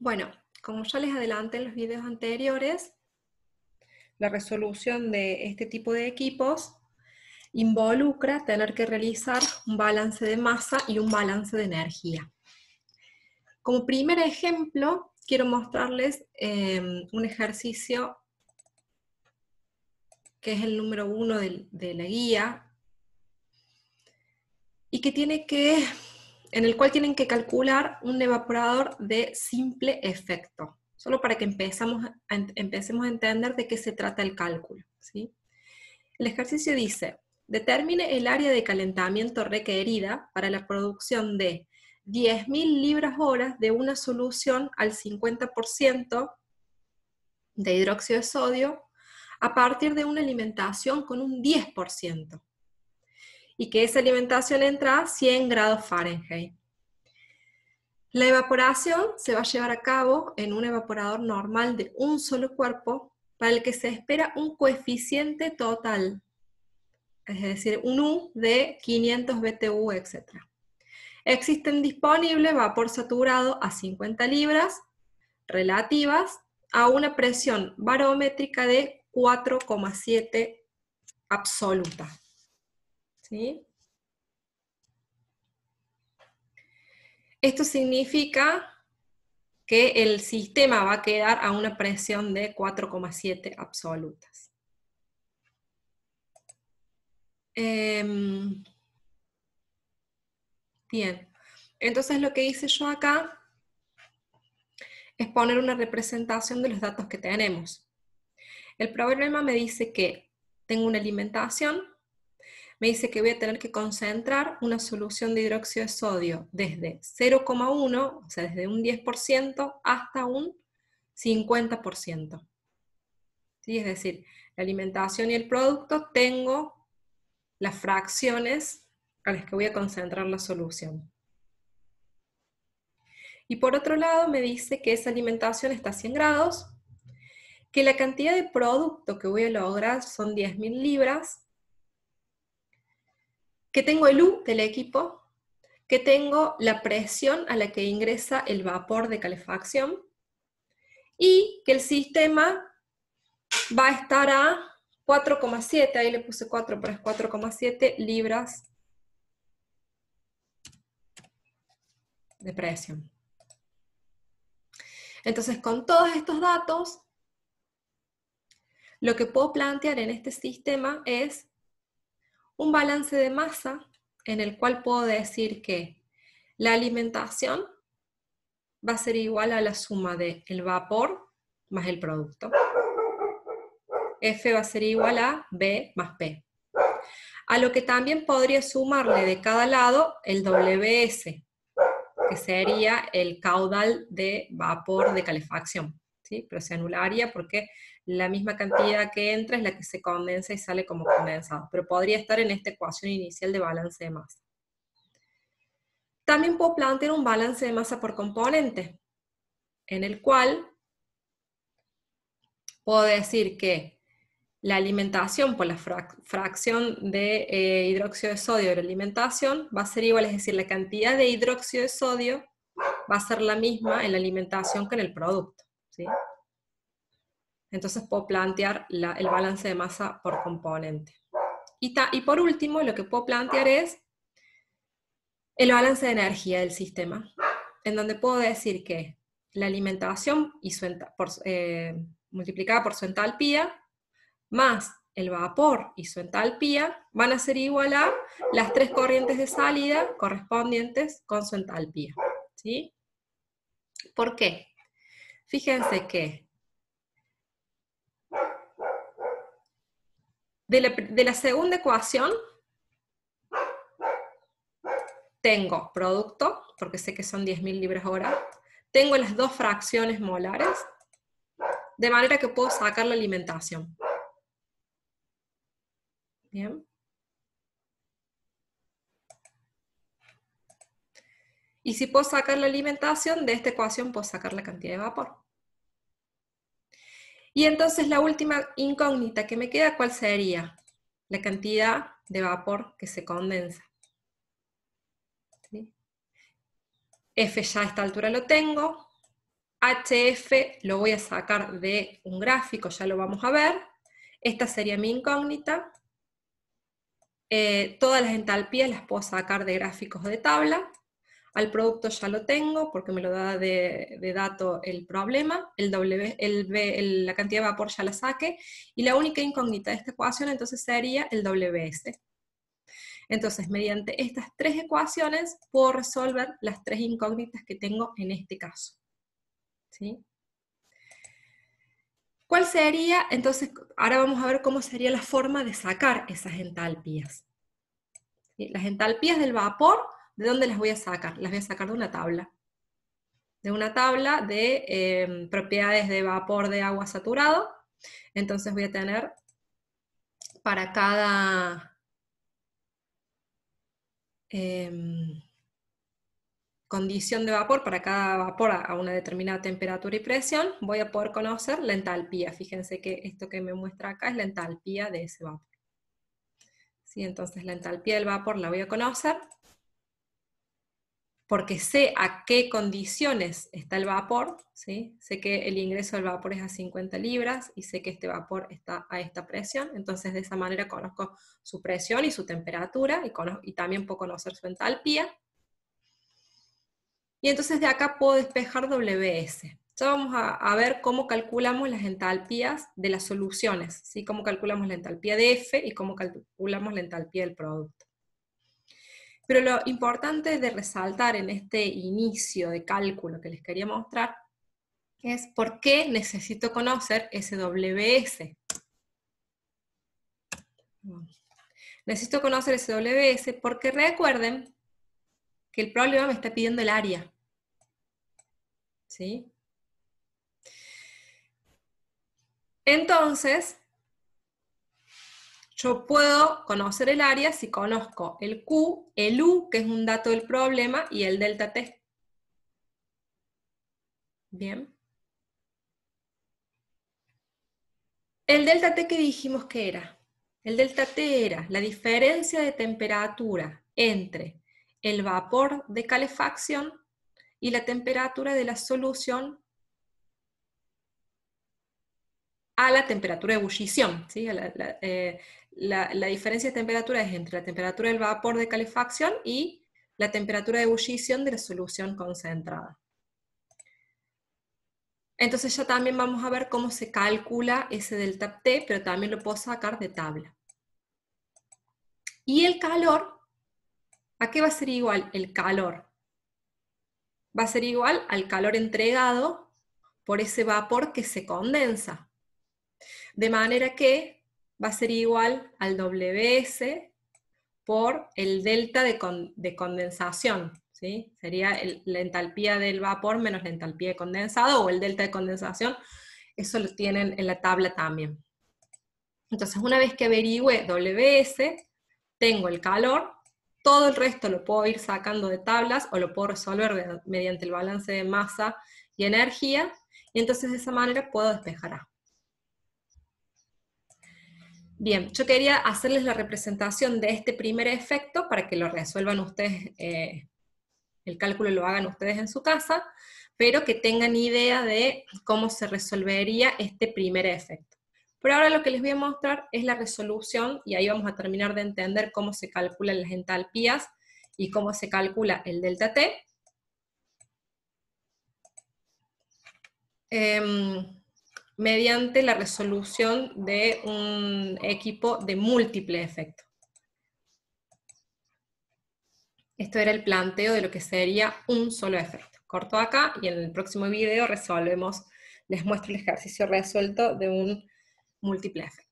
Bueno, como ya les adelanté en los videos anteriores, la resolución de este tipo de equipos involucra tener que realizar un balance de masa y un balance de energía. Como primer ejemplo, quiero mostrarles em, un ejercicio que es el número uno de la guía y que tiene que en el cual tienen que calcular un evaporador de simple efecto, solo para que empecemos a entender de qué se trata el cálculo. El ejercicio dice, determine el área de calentamiento requerida para la producción de 10.000 libras horas de una solución al 50% de hidróxido de sodio a partir de una alimentación con un 10% y que esa alimentación entra a 100 grados Fahrenheit. La evaporación se va a llevar a cabo en un evaporador normal de un solo cuerpo para el que se espera un coeficiente total, es decir, un U de 500 BTU, etc. Existen disponibles vapor saturado a 50 libras relativas a una presión barométrica de 4,7 absoluta. Esto significa que el sistema va a quedar a una presión de 4,7 absolutas. Em, bien, entonces lo que hice yo acá es poner una representación de los datos que tenemos. El problema me dice que tengo una alimentación me dice que voy a tener que concentrar una solución de hidróxido de sodio desde 0,1, o sea, desde un 10% hasta un 50%. ¿Sí? Es decir, la alimentación y el producto tengo las fracciones a las que voy a concentrar la solución. Y por otro lado me dice que esa alimentación está a 100 grados, que la cantidad de producto que voy a lograr son 10.000 libras que tengo el U del equipo, que tengo la presión a la que ingresa el vapor de calefacción y que el sistema va a estar a 4,7, ahí le puse 4, pero es 4,7 libras de presión. Entonces, con todos estos datos, lo que puedo plantear en este sistema es un balance de masa en el cual puedo decir que la alimentación va a ser igual a la suma de el vapor más el producto. F va a ser igual a B más P. A lo que también podría sumarle de cada lado el WS, que sería el caudal de vapor de calefacción. ¿sí? Pero se anularía porque la misma cantidad que entra es la que se condensa y sale como condensado, pero podría estar en esta ecuación inicial de balance de masa. También puedo plantear un balance de masa por componente, en el cual puedo decir que la alimentación por la fracción de eh, hidróxido de sodio de la alimentación va a ser igual, es decir, la cantidad de hidróxido de sodio va a ser la misma en la alimentación que en el producto. ¿sí? Entonces puedo plantear el balance de masa por componente. Y, por último, lo que puedo plantear es el balance de energía del sistema, en donde puedo decir que la alimentación y su eh, multiplicada por su entalpía, más el vapor y su entalpía, van a ser igual a las tres corrientes de salida correspondientes con su entalpía. ¿sí? ¿Por qué? Fíjense que de la, segunda ecuación tengo producto, porque sé que son 10.000 libras hora, tengo las dos fracciones molares, de manera que puedo sacar la alimentación. Bien. Y si puedo sacar la alimentación, de esta ecuación puedo sacar la cantidad de vapor. Y entonces la última incógnita que me queda, ¿cuál sería? La cantidad de vapor que se condensa. F ya a esta altura lo tengo. HF lo voy a sacar de un gráfico, ya lo vamos a ver. Esta sería mi incógnita. Eh, todas las entalpías las puedo sacar de gráficos de tabla. Al producto ya lo tengo porque me lo da de, dato el problema, el w, el la cantidad de vapor ya la saqué y la única incógnita de esta ecuación entonces sería el WS. Entonces, mediante estas tres ecuaciones puedo resolver las tres incógnitas que tengo en este caso. ¿Cuál sería? Entonces, ahora vamos a ver cómo sería la forma de sacar esas entalpías. Las entalpías del vapor ¿De dónde las voy a sacar? Las voy a sacar de una tabla. De una tabla de em, propiedades de vapor de agua saturado. Entonces voy a tener para cada... Em, condición de vapor, para cada vapor a una determinada temperatura y presión, voy a poder conocer la entalpía. Fíjense que esto que me muestra acá es la entalpía de ese vapor. ¿Sí? Entonces la entalpía del vapor la voy a conocer porque sé a qué condiciones está el vapor, sé que el ingreso del vapor es a 50 libras y sé que este vapor está a esta presión, entonces de esa manera conozco su presión y su temperatura y, y también puedo conocer su entalpía. Y entonces de acá puedo despejar WS. Ya vamos a, ver cómo calculamos las entalpías de las soluciones, ¿sí? cómo calculamos la entalpía de F y cómo calculamos la entalpía del producto. Pero lo importante de resaltar en este inicio de cálculo que les quería mostrar es por qué necesito conocer SWS. Necesito conocer SWS porque recuerden que el problema me está pidiendo el área. ¿Sí? Entonces, yo puedo conocer el área si conozco el Q, el U, que es un dato del problema, y el delta T. Bien. El delta T que dijimos que era. El delta T era la diferencia de temperatura entre el vapor de calefacción y la temperatura de la solución a la temperatura de ebullición, ¿sí? la, eh, la, diferencia de temperatura es entre la temperatura del vapor de calefacción y la temperatura de ebullición de la solución concentrada. Entonces ya también vamos a ver cómo se calcula ese delta T, pero también lo puedo sacar de tabla. Y el calor, ¿a qué va a ser igual el calor? Va a ser igual al calor entregado por ese vapor que se condensa. De manera que va a ser igual al WS por el delta de, condensación. ¿sí? Sería la entalpía del vapor menos la entalpía de condensado o el delta de condensación. Eso lo tienen en la tabla también. Entonces, una vez que averigüe WS, tengo el calor, todo el resto lo puedo ir sacando de tablas o lo puedo resolver mediante el balance de masa y energía, y entonces de esa manera puedo despejar A. Bien, yo quería hacerles la representación de este primer efecto para que lo resuelvan ustedes, eh, el cálculo lo hagan ustedes en su casa, pero que tengan idea de cómo se resolvería este primer efecto. Pero ahora lo que les voy a mostrar es la resolución y ahí vamos a terminar de entender cómo se calculan las entalpías y cómo se calcula el delta T. Em, mediante la resolución de un equipo de múltiple efecto. Esto era el planteo de lo que sería un solo efecto. Corto acá y en el próximo video resolvemos, les muestro el ejercicio resuelto de un múltiple efecto.